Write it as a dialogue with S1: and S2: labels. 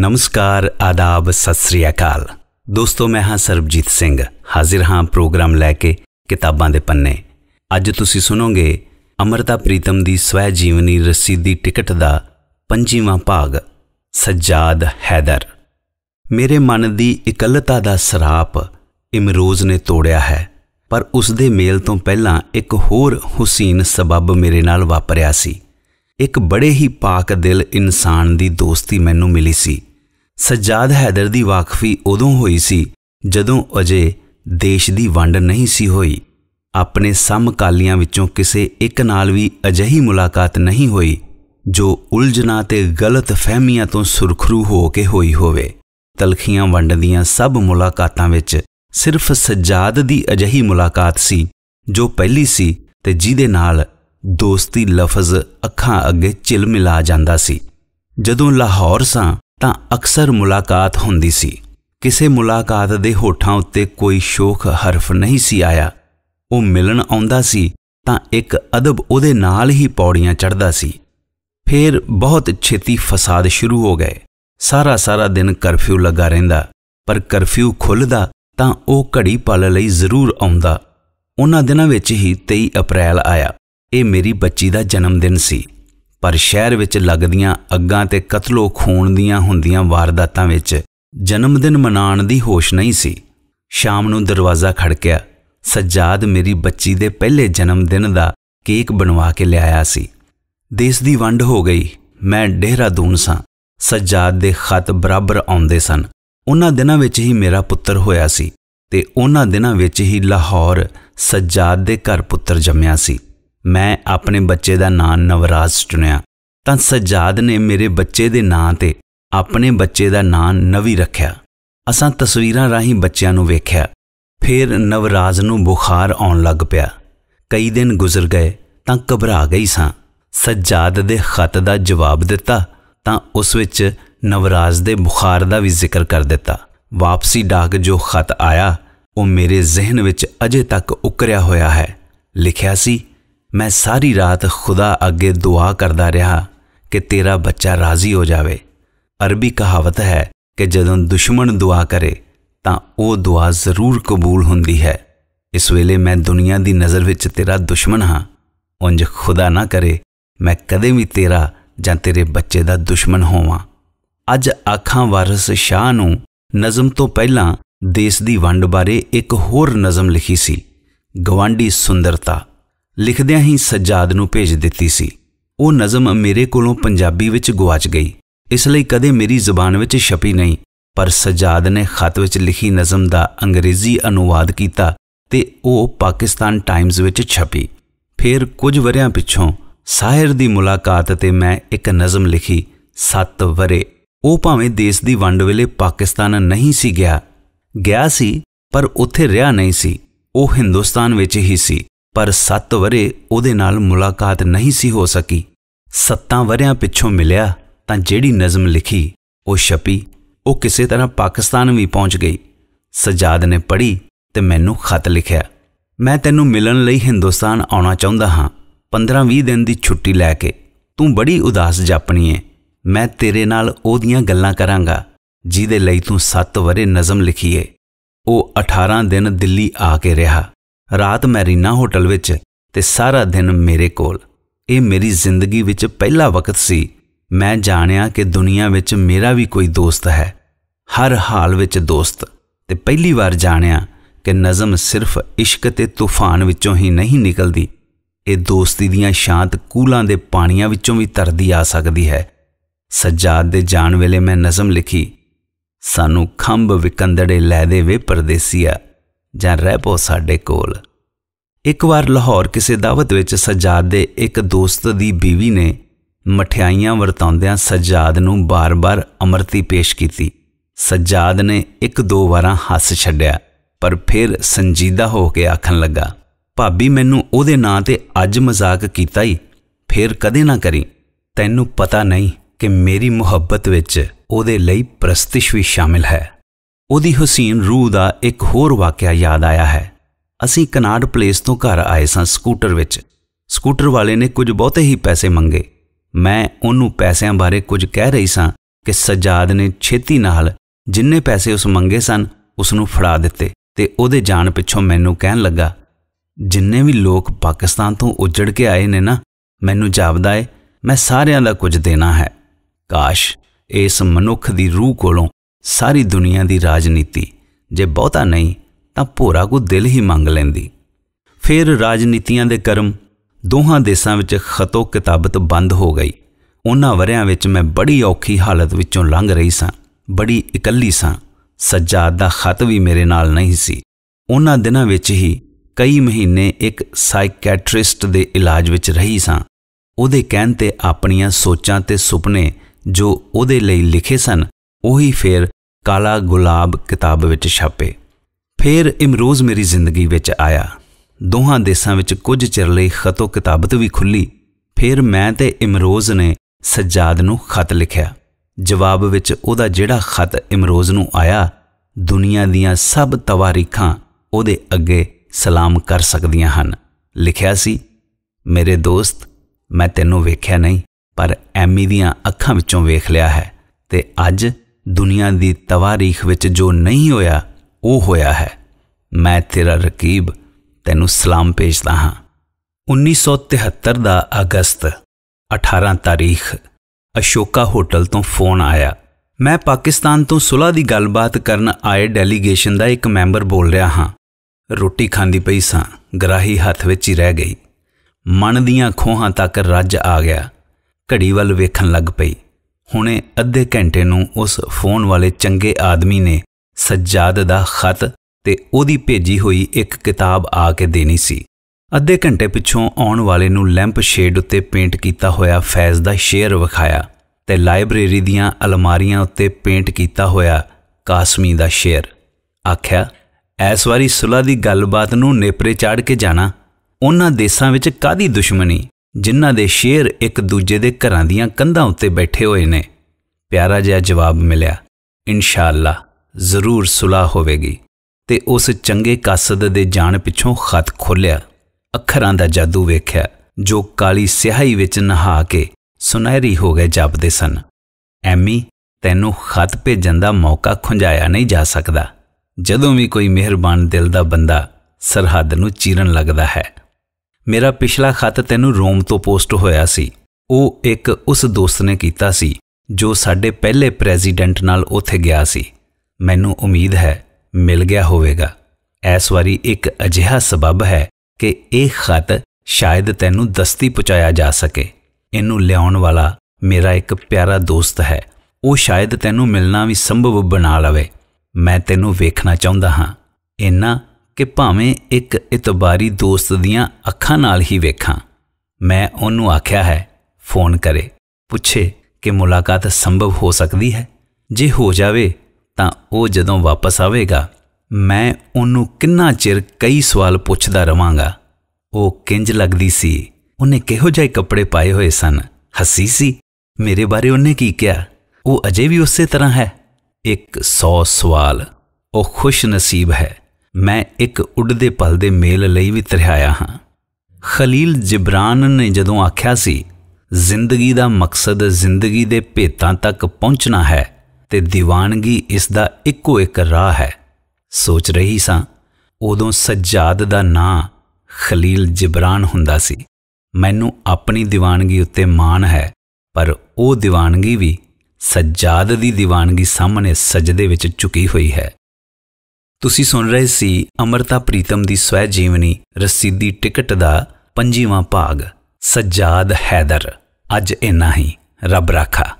S1: ਨਮਸਕਾਰ ਆਦਾਬ ਸਤਿ ਸ੍ਰੀ ਅਕਾਲ ਦੋਸਤੋ ਮੈਂ ਹਾਂ ਸਰਬਜੀਤ ਸਿੰਘ ਹਾਜ਼ਰ ਹਾਂ ਪ੍ਰੋਗਰਾਮ ਲੈ ਕੇ ਕਿਤਾਬਾਂ ਦੇ ਪੰਨੇ ਅੱਜ ਤੁਸੀਂ ਸੁਣੋਗੇ ਅਮਰਤਾ ਪ੍ਰੀਤਮ ਦੀ ਸਵੈ ਜੀਵਨੀ ਰਸੀਦੀ ਟਿਕਟ ਦਾ ਪੰਜਵਾਂ ਭਾਗ ਸਜਾਦ ਹੈਦਰ ਮੇਰੇ ਮਨ ਦੀ ਇਕੱਲਤਾ ਦਾ ਸਰਾਪ ਇਮਰੋਜ਼ ਨੇ ਤੋੜਿਆ ਹੈ ਪਰ ਉਸ ਦੇ ਮੇਲ ਤੋਂ ਪਹਿਲਾਂ ਇੱਕ ਹੋਰ ਹੁਸੀਨ ਸਬਬ ਮੇਰੇ ਨਾਲ ਵਾਪਰਿਆ ਸੀ ਇੱਕ ਬੜੇ ਹੀ ਪਾਕ ਦਿਲ ਇਨਸਾਨ ਦੀ ਦੋਸਤੀ ਮੈਨੂੰ ਮਿਲੀ ਸੀ ਸਜਾਦ ਹੈਦਰ ਦੀ ਵਾਕਫੀ ਉਦੋਂ ਹੋਈ ਸੀ ਜਦੋਂ ਅਜੇ ਦੇਸ਼ ਦੀ ਵੰਡ ਨਹੀਂ ਸੀ ਹੋਈ ਆਪਣੇ ਸਮਕਾਲੀਆਂ ਵਿੱਚੋਂ ਕਿਸੇ ਇੱਕ ਨਾਲ ਵੀ ਅਜਿਹੀ ਮੁਲਾਕਾਤ ਨਹੀਂ ਹੋਈ ਜੋ ਉਲਝਣਾ ਤੇ ਗਲਤ ਫਹਿਮੀਆਂ ਤੋਂ ਸੁਰਖਰੂ ਹੋ ਕੇ ਹੋਈ ਹੋਵੇ ਤਲਖੀਆਂ ਵੰਡਦੀਆਂ ਸਭ ਮੁਲਾਕਾਤਾਂ ਵਿੱਚ ਸਿਰਫ ਸਜਾਦ ਦੀ ਅਜਿਹੀ ਮੁਲਾਕਾਤ ਸੀ ਜੋ ਪਹਿਲੀ ਸੀ ਤੇ ਜਿਹਦੇ ਨਾਲ ਦੋਸਤੀ ਲਫ਼ਜ਼ ਅੱਖਾਂ ਅੱਗੇ ਚਿਲ ਮਿਲਾ ਜਾਂਦਾ ਸੀ ਜਦੋਂ ਲਾਹੌਰ ਸਾਂ ਤਾਂ ਅਕਸਰ ਮੁਲਾਕਾਤ ਹੁੰਦੀ ਸੀ ਕਿਸੇ ਮੁਲਾਕਾਤ ਦੇ ਹੋਠਾਂ ਉੱਤੇ ਕੋਈ ਸ਼ੋਖ ਹਰਫ ਨਹੀਂ ਸੀ ਆਇਆ ਉਹ ਮਿਲਣ ਆਉਂਦਾ ਸੀ ਤਾਂ ਇੱਕ ਅਦਬ ਉਹਦੇ ਨਾਲ ਹੀ ਪੌੜੀਆਂ ਚੜਦਾ ਸੀ ਫਿਰ ਬਹੁਤ ਛੇਤੀ ਫਸਾਦ ਸ਼ੁਰੂ ਹੋ ਗਏ ਸਾਰਾ ਸਾਰਾ ਦਿਨ ਕਰਫਿਊ ਲੱਗਾ ਰਹਿੰਦਾ ਪਰ ਕਰਫਿਊ ਖੁੱਲਦਾ ਤਾਂ ਉਹ ਘੜੀ ਪਲ ਲਈ ਜ਼ਰੂਰ ਆਉਂਦਾ ਉਹਨਾਂ ਦਿਨਾਂ ਵਿੱਚ ਹੀ 23 ਅਪ੍ਰੈਲ ਆਇਆ ਇਹ ਮੇਰੀ ਬੱਚੀ ਦਾ ਜਨਮ ਦਿਨ ਸੀ ਪਰ ਸ਼ਹਿਰ ਵਿੱਚ ਲੱਗਦੀਆਂ ਅੱਗਾਂ ਤੇ ਕਤਲੋ ਖੂਨ ਦੀਆਂ ਹੁੰਦੀਆਂ ਵਾਰਦਾਤਾਂ ਵਿੱਚ ਜਨਮ ਦਿਨ ਮਨਾਉਣ ਦੀ ਹੋਸ਼ ਨਹੀਂ ਸੀ ਸ਼ਾਮ ਨੂੰ ਦਰਵਾਜ਼ਾ ਖੜਕਿਆ ਸਜਾਦ ਮੇਰੀ ਬੱਚੀ ਦੇ ਪਹਿਲੇ ਜਨਮ ਦਿਨ ਦਾ ਕੇਕ ਬਣਵਾ ਕੇ ਲਿਆਇਆ ਸੀ ਦੇਸ਼ ਦੀ ਵੰਡ ਹੋ ਗਈ ਮੈਂ ਡੇਹਰਾਦੂਨ ਸਾਂ ਸਜਾਦ ਦੇ ਖਤ ਬਰਾਬਰ ਆਉਂਦੇ ਸਨ ਉਹਨਾਂ ਦਿਨਾਂ ਵਿੱਚ ਹੀ ਮੇਰਾ ਪੁੱਤਰ ਹੋਇਆ ਸੀ ਤੇ ਉਹਨਾਂ ਦਿਨਾਂ ਵਿੱਚ ਹੀ ਲਾਹੌਰ ਸਜਾਦ ਦੇ ਘਰ ਪੁੱਤਰ ਜੰਮਿਆ ਸੀ ਮੈਂ ਆਪਣੇ ਬੱਚੇ ਦਾ ਨਾਮ ਨਵਰਾਜ ਚੁਣਿਆ ਤਾਂ ਸਜਾਦ ਨੇ ਮੇਰੇ ਬੱਚੇ ਦੇ ਨਾਂ ਤੇ ਆਪਣੇ ਬੱਚੇ ਦਾ ਨਾਮ ਨਵੀ ਰੱਖਿਆ ਅਸਾਂ ਤਸਵੀਰਾਂ ਰਾਹੀਂ ਬੱਚਿਆਂ ਨੂੰ ਵੇਖਿਆ ਫਿਰ ਨਵਰਾਜ ਨੂੰ ਬੁਖਾਰ ਆਉਣ ਲੱਗ ਪਿਆ ਕਈ ਦਿਨ ਗੁਜ਼ਰ ਗਏ ਤਾਂ ਘਬਰਾ ਗਈ ਸਾਂ ਸਜਾਦ ਦੇ ਖਤ ਦਾ ਜਵਾਬ ਦਿੱਤਾ ਤਾਂ ਉਸ ਵਿੱਚ ਨਵਰਾਜ ਦੇ ਬੁਖਾਰ ਦਾ ਵੀ ਜ਼ਿਕਰ ਕਰ ਦਿੱਤਾ ਵਾਪਸੀ ਡਾਕ ਜੋ ਖਤ ਆਇਆ ਉਹ ਮੇਰੇ ਜ਼ਿਹਨ ਵਿੱਚ ਅਜੇ ਤੱਕ ਉਕਰਿਆ ਹੋਇਆ ਹੈ ਲਿਖਿਆ ਸੀ ਮੈਂ ਸਾਰੀ ਰਾਤ ਖੁਦਾ ਅੱਗੇ ਦੁਆ ਕਰਦਾ ਰਿਹਾ ਕਿ ਤੇਰਾ ਬੱਚਾ ਰਾਜ਼ੀ ਹੋ ਜਾਵੇ ਅਰਬੀ ਕਹਾਵਤ ਹੈ ਕਿ ਜਦੋਂ ਦੁਸ਼ਮਣ ਦੁਆ ਕਰੇ ਤਾਂ ਉਹ ਦੁਆ ਜ਼ਰੂਰ ਕਬੂਲ ਹੁੰਦੀ ਹੈ ਇਸ ਵੇਲੇ ਮੈਂ ਦੁਨੀਆ ਦੀ ਨਜ਼ਰ ਵਿੱਚ ਤੇਰਾ ਦੁਸ਼ਮਣ ਹਾਂ ਉੰਜ ਖੁਦਾ ਨਾ ਕਰੇ ਮੈਂ ਕਦੇ ਵੀ ਤੇਰਾ ਜਾਂ ਤੇਰੇ ਬੱਚੇ ਦਾ ਦੁਸ਼ਮਣ ਹੋਵਾਂ ਅੱਜ ਆਖਾਂ ਵਾਰਿਸ ਸ਼ਾਹ ਨੂੰ ਨਜ਼ਮ ਤੋਂ ਪਹਿਲਾਂ ਦੇਸ਼ ਦੀ ਵੰਡ ਬਾਰੇ ਇੱਕ ਹੋਰ ਨਜ਼ਮ ਲਿਖੀ ਸੀ ਗਵਾਂਡੀ ਸੁੰਦਰਤਾ ਲਿਖਦਿਆਂ ਹੀ ਸੱਜਾਦ ਨੂੰ ਭੇਜ ਦਿੱਤੀ ਸੀ ਉਹ ਨਜ਼ਮ ਮੇਰੇ ਕੋਲੋਂ ਪੰਜਾਬੀ ਵਿੱਚ ਗਵਾਚ ਗਈ ਇਸ ਲਈ ਕਦੇ ਮੇਰੀ ਜ਼ੁਬਾਨ ਵਿੱਚ ਛਪੀ ਨਹੀਂ ਪਰ ਸਜਾਦ ਨੇ ਖਤ ਵਿੱਚ ਲਿਖੀ ਨਜ਼ਮ ਦਾ ਅੰਗਰੇਜ਼ੀ ਅਨੁਵਾਦ ਕੀਤਾ ਤੇ ਉਹ ਪਾਕਿਸਤਾਨ ਟਾਈਮਜ਼ ਵਿੱਚ ਛਪੀ ਫਿਰ ਕੁਝ ਵਰਿਆਂ ਪਿੱਛੋਂ ਸਾਹਿਰ ਦੀ ਮੁਲਾਕਾਤ ਤੇ ਮੈਂ ਇੱਕ ਨਜ਼ਮ ਲਿਖੀ ਸੱਤ ਵਰੇ ਉਹ ਭਾਵੇਂ ਦੇਸ਼ ਦੀ ਵੰਡ ਵੇਲੇ ਪਾਕਿਸਤਾਨ ਨਹੀਂ ਸੀ ਗਿਆ ਗਿਆ ਸੀ ਪਰ ਉੱਥੇ ਰਿਹਾ ਨਹੀਂ ਸੀ ਉਹ ਹਿੰਦੁਸਤਾਨ ਵਿੱਚ ਹੀ ਸੀ ਪਰ 7 ਵਰੇ ਉਹਦੇ ਨਾਲ ਮੁਲਾਕਾਤ ਨਹੀਂ ਸੀ ਹੋ ਸਕੀ 7 ਵਰਿਆਂ ਪਿੱਛੋਂ ਮਿਲਿਆ ਤਾਂ ਜਿਹੜੀ ਨਜ਼ਮ ਲਿਖੀ ਉਹ ਛਪੀ ਉਹ ਕਿਸੇ ਤਰ੍ਹਾਂ ਪਾਕਿਸਤਾਨ ਵੀ ਪਹੁੰਚ ਗਈ ਸਜਾਦ ਨੇ ਪੜ੍ਹੀ ਤੇ ਮੈਨੂੰ ਖਤ ਲਿਖਿਆ ਮੈਂ ਤੈਨੂੰ ਮਿਲਣ ਲਈ ਹਿੰਦੁਸਤਾਨ ਆਉਣਾ ਚਾਹੁੰਦਾ ਹਾਂ 15-20 ਦਿਨ ਦੀ ਛੁੱਟੀ ਲੈ ਕੇ ਤੂੰ ਬੜੀ ਉਦਾਸ ਜਾਪਣੀ ਏ ਮੈਂ ਤੇਰੇ ਨਾਲ ਉਹਦੀਆਂ ਗੱਲਾਂ ਕਰਾਂਗਾ ਜਿਹਦੇ ਲਈ ਤੂੰ 7 ਵਰੇ ਨਜ਼ਮ ਲਿਖੀ ਲਿਖੀਏ ਉਹ 18 ਦਿਨ ਦਿੱਲੀ ਆ ਕੇ ਰਿਹਾ ਰਾਤ ਮੈਰੀਨਾ ਹੋਟਲ ਵਿੱਚ ਤੇ ਸਾਰਾ ਦਿਨ ਮੇਰੇ ਕੋਲ ਇਹ ਮੇਰੀ ਜ਼ਿੰਦਗੀ ਵਿੱਚ ਪਹਿਲਾ ਵਕਤ ਸੀ ਮੈਂ ਜਾਣਿਆ ਕਿ ਦੁਨੀਆ ਵਿੱਚ ਮੇਰਾ ਵੀ ਕੋਈ ਦੋਸਤ ਹੈ ਹਰ ਹਾਲ ਵਿੱਚ ਦੋਸਤ ਤੇ ਪਹਿਲੀ ਵਾਰ ਜਾਣਿਆ ਕਿ ਨਜ਼ਮ ਸਿਰਫ ਇਸ਼ਕ ਤੇ ਤੂਫਾਨ ਵਿੱਚੋਂ ਹੀ ਨਹੀਂ ਨਿਕਲਦੀ ਇਹ ਦੋਸਤੀ ਦੀਆਂ ਸ਼ਾਂਤ ਕੂਲਾਂ ਦੇ ਪਾਣੀਆਂ ਵਿੱਚੋਂ ਵੀ ਤਰਦੀ ਆ ਸਕਦੀ ਹੈ ਸੱਜਾਦ ਦੇ ਜਾਣ ਵੇਲੇ ਮੈਂ ਨਜ਼ਮ ਲਿਖੀ ਸਾਨੂੰ ਖੰਭ ਵਿਕੰਦੜੇ ਲੈ ਦੇ ਵੇ ਪਰਦੇਸੀਆ ਜਾਂ ਰੈਪੋ ਸਾਡੇ ਕੋਲ ਇੱਕ ਵਾਰ ਲਾਹੌਰ ਕਿਸੇ ਦਾਵਤ ਵਿੱਚ ਸਜਾਦ ਦੇ ਇੱਕ ਦੋਸਤ ਦੀ ਬੀਵੀ ਨੇ ਮਠਿਆਈਆਂ ਵਰਤਾਉਂਦਿਆਂ ਸਜਾਦ ਨੂੰ ਬਾਰ-ਬਾਰ ਅਮਰਤੀ ਪੇਸ਼ ਕੀਤੀ ਸਜਾਦ ਨੇ ਇੱਕ ਦੋ ਵਾਰਾਂ ਹੱਸ ਛੱਡਿਆ ਪਰ ਫਿਰ ਸੰਜੀਦਾ ਹੋ ਕੇ ਆਖਣ ਲੱਗਾ ਭਾਬੀ ਮੈਨੂੰ ਉਹਦੇ ਨਾਂ ਤੇ ਅੱਜ ਮਜ਼ਾਕ ਕੀਤਾ ਹੀ ਫਿਰ ਕਦੇ ਨਾ ਕਰੀ ਤੈਨੂੰ ਪਤਾ ਨਹੀਂ ਕਿ ਮੇਰੀ ਮੁਹੱਬਤ ਵਿੱਚ ਉਹਦੇ ਲਈ ਪ੍ਰਸਤਿਸ਼ ਵੀ ਸ਼ਾਮਿਲ ਹੈ ਉਹਦੀ ਹੁਸੈਨ ਰੂਹ ਦਾ ਇੱਕ ਹੋਰ ਵਾਕਿਆ ਯਾਦ ਆਇਆ ਹੈ ਅਸੀਂ ਕਨਾਡ ਪਲੇਸ ਤੋਂ ਘਰ ਆਏ ਸਾਂ ਸਕੂਟਰ ਵਿੱਚ ਸਕੂਟਰ ਵਾਲੇ ਨੇ ਕੁਝ ਬਹੁਤੇ ਹੀ ਪੈਸੇ ਮੰਗੇ ਮੈਂ ਉਹਨੂੰ ਪੈਸਿਆਂ ਬਾਰੇ ਕੁਝ ਕਹਿ ਰਹੀ ਸਾਂ ਕਿ ਸਜਾਦ ਨੇ ਛੇਤੀ ਨਾਲ ਜਿੰਨੇ ਪੈਸੇ ਉਸ ਮੰਗੇ ਸਨ ਉਸ ਨੂੰ ਫੜਾ ਦਿੱਤੇ ਤੇ ਉਹਦੇ ਜਾਣ ਪਿੱਛੋਂ ਮੈਨੂੰ ਕਹਿਣ ਲੱਗਾ ਜਿੰਨੇ ਵੀ ਲੋਕ ਪਾਕਿਸਤਾਨ ਤੋਂ ਉਜੜ ਕੇ ਆਏ ਨੇ ਨਾ ਮੈਨੂੰ ਜਾਪਦਾ ਏ ਮੈਂ ਸਾਰਿਆਂ ਦਾ ਕੁਝ ਦੇਣਾ ਹੈ ਕਾਸ਼ ਇਸ ਮਨੁੱਖ ਦੀ ਰੂਹ ਕੋਲੋਂ ਸਾਰੀ ਦੁਨੀਆ ਦੀ ਰਾਜਨੀਤੀ ਜੇ ਬਹੁਤਾ ਨਹੀਂ ਤਾਂ ਭੋਰਾ ਕੋ ਦਿਲ ਹੀ ਮੰਗ ਲੈਂਦੀ ਫਿਰ ਰਾਜਨੀਤੀਆਂ ਦੇ ਕਰਮ ਦੋਹਾਂ ਦੇਸ਼ਾਂ ਵਿੱਚ ਖਤੋ ਕਿਤਾਬਤ ਬੰਦ ਹੋ ਗਈ ਉਹਨਾਂ ਵਰਿਆਂ ਵਿੱਚ ਮੈਂ ਬੜੀ ਔਖੀ ਹਾਲਤ ਵਿੱਚੋਂ ਲੰਘ ਰਹੀ ਸਾਂ ਬੜੀ ਇਕੱਲੀ ਸਾਂ ਸੱਜਾਦ ਦਾ ਖਤ ਵੀ ਮੇਰੇ ਨਾਲ ਨਹੀਂ ਸੀ ਉਹਨਾਂ ਦਿਨਾਂ ਵਿੱਚ ਹੀ ਕਈ ਮਹੀਨੇ ਇੱਕ ਸਾਈਕੈਟ੍ਰਿਸਟ ਦੇ ਇਲਾਜ ਵਿੱਚ ਰਹੀ ਸਾਂ ਉਹਦੇ ਕਹਿਣ ਤੇ ਆਪਣੀਆਂ ਸੋਚਾਂ ਤੇ ਸੁਪਨੇ ਜੋ ਉਹਦੇ ਲਈ ਲਿਖੇ ਸਨ ਉਹੀ ਫੇਰ ਕਾਲਾ ਗੁਲਾਬ ਕਿਤਾਬ ਵਿੱਚ ਛਾਪੇ ਫੇਰ ਇਮਰੋਜ਼ ਮੇਰੀ ਜ਼ਿੰਦਗੀ ਵਿੱਚ ਆਇਆ ਦੋਹਾਂ ਦੇਸਾਂ ਵਿੱਚ ਕੁਝ ਚਿਰ ਲਈ ਖਤੋ ਕਿਤਾਬਤ ਵੀ ਖੁੱਲੀ ਫੇਰ ਮੈਂ ਤੇ ਇਮਰੋਜ਼ ਨੇ ਸਜਾਦ ਨੂੰ ਖਤ ਲਿਖਿਆ ਜਵਾਬ ਵਿੱਚ ਉਹਦਾ ਜਿਹੜਾ ਖਤ ਇਮਰੋਜ਼ ਨੂੰ ਆਇਆ ਦੁਨੀਆ ਦੀਆਂ ਸਭ ਤਵਾਰੀਖਾਂ ਉਹਦੇ ਅੱਗੇ ਸਲਾਮ ਕਰ ਸਕਦੀਆਂ ਹਨ ਲਿਖਿਆ ਸੀ ਮੇਰੇ ਦੋਸਤ ਮੈਂ ਤੈਨੂੰ ਵੇਖਿਆ ਨਹੀਂ ਪਰ ਐਮੀ ਦੀਆਂ ਅੱਖਾਂ ਵਿੱਚੋਂ ਵੇਖ ਲਿਆ ਹੈ ਤੇ ਅੱਜ ਦੁਨੀਆ ਦੀ ਤਵਾਰੀਖ ਵਿੱਚ ਜੋ ਨਹੀਂ ਹੋਇਆ ਉਹ ਹੋਇਆ ਹੈ ਮੈਂ ਤੇਰਾ ਰਕੀਬ ਤੈਨੂੰ ਸਲਾਮ ਭੇਜਦਾ ਹਾਂ 1973 ਦਾ ਅਗਸਤ 18 ਤਾਰੀਖ ਅਸ਼ੋਕਾ ਹੋਟਲ ਤੋਂ ਫੋਨ ਆਇਆ ਮੈਂ ਪਾਕਿਸਤਾਨ ਤੋਂ ਸੁਲਾ ਦੀ ਗੱਲਬਾਤ ਕਰਨ ਆਏ ਡੈਲੀਗੇਸ਼ਨ ਦਾ ਇੱਕ ਮੈਂਬਰ ਬੋਲ ਰਿਹਾ ਹਾਂ ਰੋਟੀ ਖਾਂਦੀ ਪਈ ਸਾਂ ਗਰਾਹੀ ਹੱਥ ਵਿੱਚ ਹੀ ਰਹਿ ਗਈ ਮਨ ਦੀਆਂ ਖੋਹਾਂ ਤੱਕ ਰੱਜ ਆ ਗਿਆ ਘੜੀ ਵੱਲ ਵੇਖਣ ਲੱਗ ਪਈ ਹੁਣੇ ਅੱਧੇ ਘੰਟੇ ਨੂੰ ਉਸ ਫੋਨ ਵਾਲੇ ਚੰਗੇ ਆਦਮੀ ਨੇ ਸੱਜਾਦ ਦਾ ਖਤ ਤੇ ਉਹਦੀ ਭੇਜੀ ਹੋਈ ਇੱਕ ਕਿਤਾਬ ਆ ਕੇ ਦੇਣੀ ਸੀ ਅੱਧੇ ਘੰਟੇ ਪਿੱਛੋਂ ਆਉਣ ਵਾਲੇ ਨੂੰ ਲੈਂਪ ਸ਼ੇਡ ਉੱਤੇ ਪੇਂਟ ਕੀਤਾ ਹੋਇਆ ਫੈਜ਼ ਦਾ ਸ਼ੇਅਰ ਵਿਖਾਇਆ ਤੇ ਲਾਇਬ੍ਰੇਰੀ ਦੀਆਂ ਅਲਮਾਰੀਆਂ ਉੱਤੇ ਪੇਂਟ ਕੀਤਾ ਹੋਇਆ ਕਾਸਮੀ ਦਾ ਸ਼ੇਅਰ ਆਖਿਆ ਐਸ ਵਾਰੀ ਸੁਲਾ ਦੀ ਗੱਲਬਾਤ ਨੂੰ ਨੇਪਰੇ ਚਾੜ ਕੇ ਜਾਣਾ ਉਹਨਾਂ ਦੇਸ਼ਾਂ ਵਿੱਚ ਕਾਦੀ ਦੁਸ਼ਮਣੀ ਜਿਨ੍ਹਾਂ ਦੇ ਸ਼ੇਰ ਇੱਕ ਦੂਜੇ ਦੇ ਘਰਾਂ ਦੀਆਂ ਕੰਧਾਂ ਉੱਤੇ ਬੈਠੇ ਹੋਏ ਨੇ ਪਿਆਰਾ ਜਿਹਾ ਜਵਾਬ ਮਿਲਿਆ ਇਨਸ਼ਾਅੱਲਾ ਜ਼ਰੂਰ ਸੁਲਾ ਹੋਵੇਗੀ ਤੇ ਉਸ ਚੰਗੇ ਕਸਦ ਦੇ ਜਾਣ ਪਿੱਛੋਂ ਖਤ ਖੋਲਿਆ ਅੱਖਰਾਂ ਦਾ ਜਾਦੂ ਵੇਖਿਆ ਜੋ ਕਾਲੀ ਸਿਆਹੀ ਵਿੱਚ ਨਹਾ ਕੇ ਸੁਨਹਿਰੀ ਹੋ ਗਏ ਜਾਪਦੇ ਸਨ ਐਮੀ ਤੈਨੂੰ ਖਤ ਭੇਜਣ ਦਾ ਮੌਕਾ ਖੁੰਝਾਇਆ ਨਹੀਂ ਜਾ ਸਕਦਾ ਜਦੋਂ ਵੀ ਕੋਈ ਮਿਹਰਬਾਨ ਦਿਲ ਦਾ ਬੰਦਾ ਸਰਹੱਦ ਨੂੰ ਚੀਰਨ ਲੱਗਦਾ ਹੈ ਮੇਰਾ ਪਿਛਲਾ ਖੱਤ ਤੈਨੂੰ ਰੋਮ ਤੋਂ ਪੋਸਟ ਹੋਇਆ ਸੀ ਉਹ ਇੱਕ ਉਸ ਦੋਸਤ ਨੇ ਕੀਤਾ ਸੀ ਜੋ ਸਾਡੇ ਪਹਿਲੇ ਪ੍ਰੈਜ਼ੀਡੈਂਟ ਨਾਲ ਉੱਥੇ ਗਿਆ ਸੀ ਮੈਨੂੰ ਉਮੀਦ ਹੈ ਮਿਲ ਗਿਆ ਹੋਵੇਗਾ ਐਸ ਵਾਰੀ ਇੱਕ ਅਜਿਹਾ ਸਬਬ ਹੈ ਕਿ ਇਹ ਖੱਤ ਸ਼ਾਇਦ ਤੈਨੂੰ ਦਸਤੀ ਪਹੁੰਚਾਇਆ ਜਾ ਸਕੇ ਇਹਨੂੰ ਲਿਆਉਣ ਵਾਲਾ ਮੇਰਾ ਇੱਕ ਪਿਆਰਾ ਦੋਸਤ ਹੈ ਉਹ ਸ਼ਾਇਦ ਤੈਨੂੰ ਮਿਲਣਾ ਵੀ ਸੰਭਵ ਬਣਾ ਲਵੇ ਮੈਂ ਤੈਨੂੰ ਵੇਖਣਾ ਚਾਹੁੰਦਾ ਹਾਂ ਇੰਨਾ ਕਿ ਭਾਵੇਂ ਇੱਕ ਇਤਬਾਰੀ ਦੋਸਤ ਦੀਆਂ ਅੱਖਾਂ ਨਾਲ ਹੀ ਵੇਖਾਂ ਮੈਂ ਉਹਨੂੰ ਆਖਿਆ ਹੈ ਫੋਨ ਕਰੇ ਪੁੱਛੇ ਕਿ ਮੁਲਾਕਾਤ ਸੰਭਵ ਹੋ ਸਕਦੀ ਹੈ ਜੇ ਹੋ ਜਾਵੇ ਤਾਂ ਉਹ ਜਦੋਂ ਵਾਪਸ ਆਵੇਗਾ ਮੈਂ ਉਹਨੂੰ ਕਿੰਨਾ ਚਿਰ ਕਈ ਸਵਾਲ ਪੁੱਛਦਾ ਰਵਾਂਗਾ ਉਹ ਕਿੰਜ ਲੱਗਦੀ ਸੀ ਉਹਨੇ ਕਿਹੋ ਜਿਹੇ ਕੱਪੜੇ ਪਾਏ ਹੋਏ ਸਨ ਹੱਸੀ ਸੀ ਮੇਰੇ ਬਾਰੇ ਉਹਨੇ ਕੀ ਕਿਹਾ ਉਹ ਅਜੇ ਵੀ ਉਸੇ ਤਰ੍ਹਾਂ ਹੈ ਇੱਕ 100 ਸਵਾਲ ਉਹ ਖੁਸ਼ਕਿਸਮਤ ਹੈ ਮੈਂ ਇੱਕ ਉੱਡਦੇ ਦੇ ਮੇਲ ਲਈ ਵੀ ਤਰਹਾਇਆ ਹਾਂ ਖਲੀਲ ਜਿਬਰਾਨ ਨੇ ਜਦੋਂ ਆਖਿਆ ਸੀ ਜ਼ਿੰਦਗੀ ਦਾ ਮਕਸਦ ਜ਼ਿੰਦਗੀ ਦੇ ਭੇਤਾਂ ਤੱਕ ਪਹੁੰਚਣਾ ਹੈ ਤੇ دیਵਾਨਗੀ ਇਸ ਦਾ ਇੱਕੋ ਇੱਕ ਰਾਹ ਹੈ ਸੋਚ ਰਹੀ ਸਾਂ ਉਦੋਂ ਸਜਾਦ ਦਾ ਨਾਂ ਖਲੀਲ ਜਿਬਰਾਨ ਹੁੰਦਾ ਸੀ ਮੈਨੂੰ ਆਪਣੀ دیਵਾਨਗੀ ਉੱਤੇ ਮਾਣ ਹੈ ਪਰ ਉਹ دیਵਾਨਗੀ ਵੀ ਸਜਾਦ ਦੀ دیਵਾਨਗੀ ਸਾਹਮਣੇ ਸਜਦੇ ਵਿੱਚ ਝੁਕੀ ਹੋਈ ਹੈ ਤੁਸੀਂ ਸੁਣ ਰਹੇ ਸੀ ਅਮਰਤਾ ਪ੍ਰੀਤਮ ਦੀ ਸਵੈ ਜੀਵਨੀ ਰਸੀਦੀ ਟਿਕਟ ਦਾ ਪੰਜਵਾਂ ਭਾਗ ਸਜਾਦ ਹੈਦਰ ਅੱਜ ਇੰਨਾ ਹੀ ਰੱਬ ਰਾਖਾ